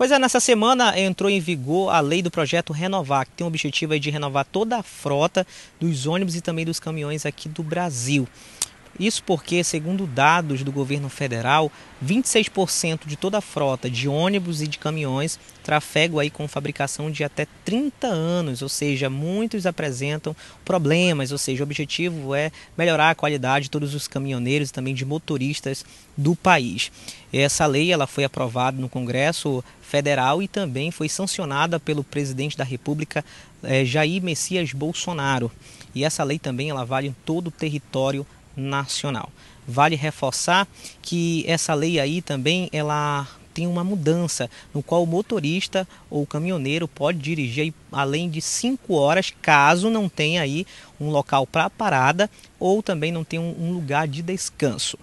Pois é, nessa semana entrou em vigor a lei do projeto Renovar, que tem o objetivo de renovar toda a frota dos ônibus e também dos caminhões aqui do Brasil. Isso porque, segundo dados do governo federal, 26% de toda a frota de ônibus e de caminhões trafega aí com fabricação de até 30 anos, ou seja, muitos apresentam problemas, ou seja, o objetivo é melhorar a qualidade de todos os caminhoneiros e também de motoristas do país. Essa lei ela foi aprovada no Congresso Federal e também foi sancionada pelo presidente da República, eh, Jair Messias Bolsonaro. E essa lei também ela vale em todo o território nacional. Vale reforçar que essa lei aí também ela tem uma mudança no qual o motorista ou o caminhoneiro pode dirigir além de 5 horas caso não tenha aí um local para parada ou também não tenha um lugar de descanso.